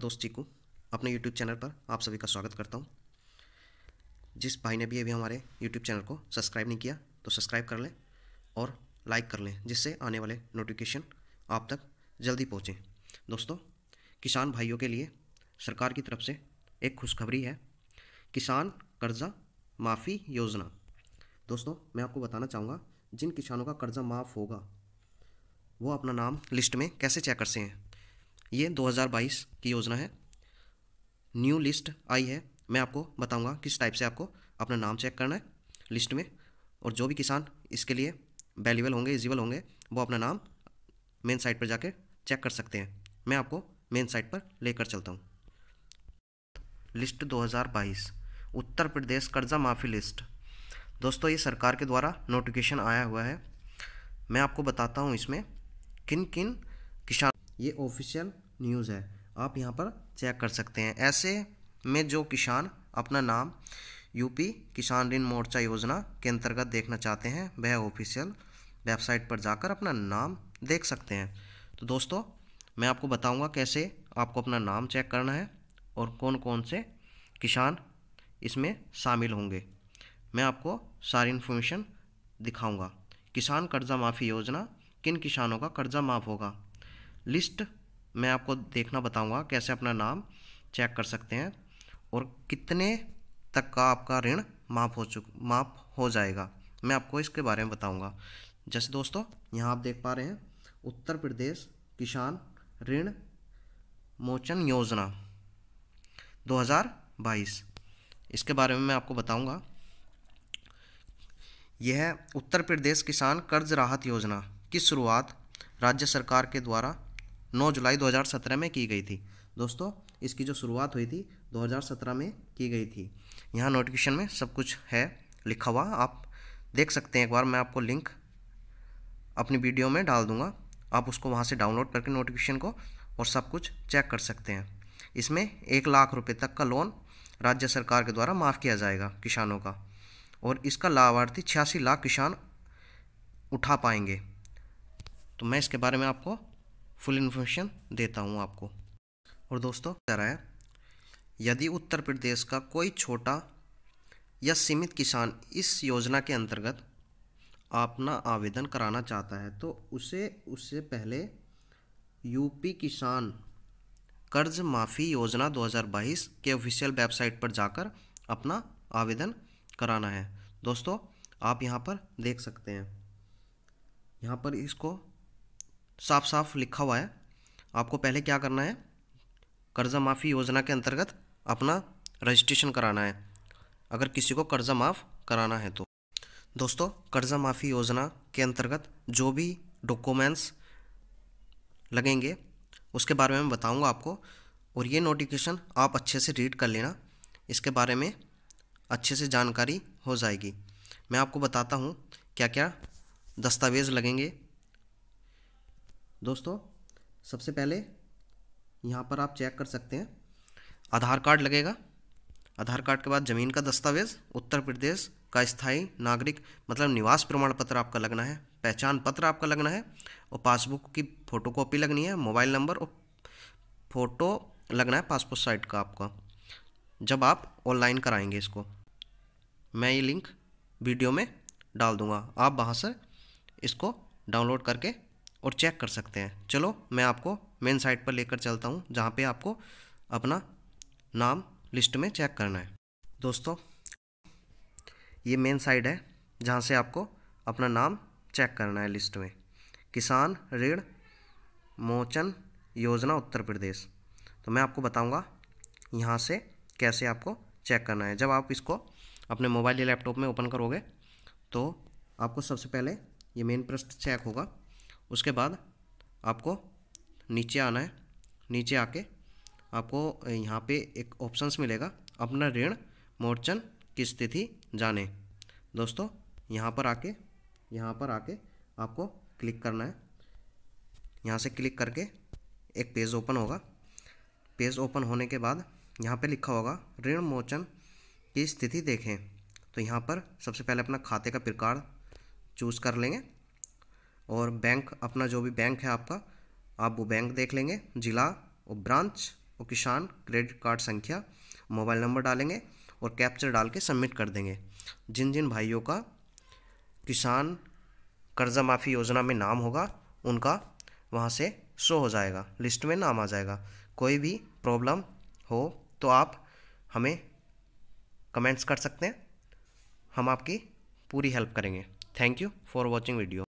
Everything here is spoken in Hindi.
दोस्त चीकू अपने यूट्यूब चैनल पर आप सभी का स्वागत करता हूँ जिस भाई ने भी अभी हमारे यूट्यूब चैनल को सब्सक्राइब नहीं किया तो सब्सक्राइब कर लें और लाइक कर लें जिससे आने वाले नोटिफिकेशन आप तक जल्दी पहुँचें दोस्तों किसान भाइयों के लिए सरकार की तरफ से एक खुशखबरी है किसान कर्जा माफ़ी योजना दोस्तों मैं आपको बताना चाहूँगा जिन किसानों का कर्जा माफ़ होगा वो अपना नाम लिस्ट में कैसे चेक कर हैं ये 2022 की योजना है न्यू लिस्ट आई है मैं आपको बताऊंगा किस टाइप से आपको अपना नाम चेक करना है लिस्ट में और जो भी किसान इसके लिए वैल्यूबल होंगे इजिबल होंगे वो अपना नाम मेन साइट पर जाकर चेक कर सकते हैं मैं आपको मेन साइट पर लेकर चलता हूँ लिस्ट 2022 उत्तर प्रदेश कर्जा माफ़ी लिस्ट दोस्तों ये सरकार के द्वारा नोटिफिकेशन आया हुआ है मैं आपको बताता हूँ इसमें किन किन ये ऑफिशियल न्यूज़ है आप यहाँ पर चेक कर सकते हैं ऐसे में जो किसान अपना नाम यूपी किसान ऋण मोर्चा योजना के अंतर्गत देखना चाहते हैं वह ऑफिशियल वेबसाइट पर जाकर अपना नाम देख सकते हैं तो दोस्तों मैं आपको बताऊंगा कैसे आपको अपना नाम चेक करना है और कौन कौन से किसान इसमें शामिल होंगे मैं आपको सारी इन्फॉर्मेशन दिखाऊंगा किसान कर्जा माफ़ी योजना किन किसानों का कर्जा माफ़ होगा लिस्ट मैं आपको देखना बताऊंगा कैसे अपना नाम चेक कर सकते हैं और कितने तक का आपका ऋण माफ़ हो चुक माफ़ हो जाएगा मैं आपको इसके बारे में बताऊंगा जैसे दोस्तों यहाँ आप देख पा रहे हैं उत्तर प्रदेश किसान ऋण मोचन योजना 2022 इसके बारे में मैं आपको बताऊंगा यह उत्तर प्रदेश किसान कर्ज राहत योजना की शुरुआत राज्य सरकार के द्वारा 9 जुलाई 2017 में की गई थी दोस्तों इसकी जो शुरुआत हुई थी 2017 में की गई थी यहाँ नोटिफिकेशन में सब कुछ है लिखा हुआ आप देख सकते हैं एक बार मैं आपको लिंक अपनी वीडियो में डाल दूँगा आप उसको वहाँ से डाउनलोड करके नोटिफिकेशन को और सब कुछ चेक कर सकते हैं इसमें एक लाख रुपए तक का लोन राज्य सरकार के द्वारा माफ़ किया जाएगा किसानों का और इसका लाभार्थी छियासी लाख किसान उठा पाएंगे तो मैं इसके बारे में आपको फुल इन्फॉर्मेशन देता हूँ आपको और दोस्तों कह रहा है यदि उत्तर प्रदेश का कोई छोटा या सीमित किसान इस योजना के अंतर्गत अपना आवेदन कराना चाहता है तो उसे उससे पहले यूपी किसान कर्ज माफ़ी योजना 2022 के ऑफिशियल वेबसाइट पर जाकर अपना आवेदन कराना है दोस्तों आप यहाँ पर देख सकते हैं यहाँ पर इसको साफ साफ लिखा हुआ है आपको पहले क्या करना है कर्ज़ा माफ़ी योजना के अंतर्गत अपना रजिस्ट्रेशन कराना है अगर किसी को कर्ज़ा माफ़ कराना है तो दोस्तों कर्ज़ा माफ़ी योजना के अंतर्गत जो भी डॉक्यूमेंट्स लगेंगे उसके बारे में बताऊंगा आपको और ये नोटिफिकेशन आप अच्छे से रीड कर लेना इसके बारे में अच्छे से जानकारी हो जाएगी मैं आपको बताता हूँ क्या क्या दस्तावेज़ लगेंगे दोस्तों सबसे पहले यहाँ पर आप चेक कर सकते हैं आधार कार्ड लगेगा आधार कार्ड के बाद ज़मीन का दस्तावेज़ उत्तर प्रदेश का स्थायी नागरिक मतलब निवास प्रमाण पत्र आपका लगना है पहचान पत्र आपका लगना है और पासबुक की फ़ोटोकॉपी लगनी है मोबाइल नंबर और फ़ोटो लगना है पासपोर्ट साइट का आपका जब आप ऑनलाइन कराएंगे इसको मैं ये लिंक वीडियो में डाल दूंगा आप वहाँ से इसको डाउनलोड करके और चेक कर सकते हैं चलो मैं आपको मेन साइट पर लेकर चलता हूँ जहाँ पे आपको अपना नाम लिस्ट में चेक करना है दोस्तों ये मेन साइट है जहाँ से आपको अपना नाम चेक करना है लिस्ट में किसान ऋण मोचन योजना उत्तर प्रदेश तो मैं आपको बताऊँगा यहाँ से कैसे आपको चेक करना है जब आप इसको अपने मोबाइल या लैपटॉप में ओपन करोगे तो आपको सबसे पहले ये मेन प्रश्न चेक होगा उसके बाद आपको नीचे आना है नीचे आके आपको यहाँ पे एक ऑप्शन मिलेगा अपना ऋण मोर्चन की स्थिति जाने दोस्तों यहाँ पर आके यहाँ पर आके आपको क्लिक करना है यहाँ से क्लिक करके एक पेज ओपन होगा पेज ओपन होने के बाद यहाँ पे लिखा होगा ऋण मोचन की स्थिति देखें तो यहाँ पर सबसे पहले अपना खाते का प्रकार चूज़ कर लेंगे और बैंक अपना जो भी बैंक है आपका आप वो बैंक देख लेंगे जिला और ब्रांच और किसान क्रेडिट कार्ड संख्या मोबाइल नंबर डालेंगे और कैप्चर डाल के सबमिट कर देंगे जिन जिन भाइयों का किसान कर्ज़ा माफ़ी योजना में नाम होगा उनका वहाँ से शो हो जाएगा लिस्ट में नाम आ जाएगा कोई भी प्रॉब्लम हो तो आप हमें कमेंट्स कर सकते हैं हम आपकी पूरी हेल्प करेंगे thank you for watching video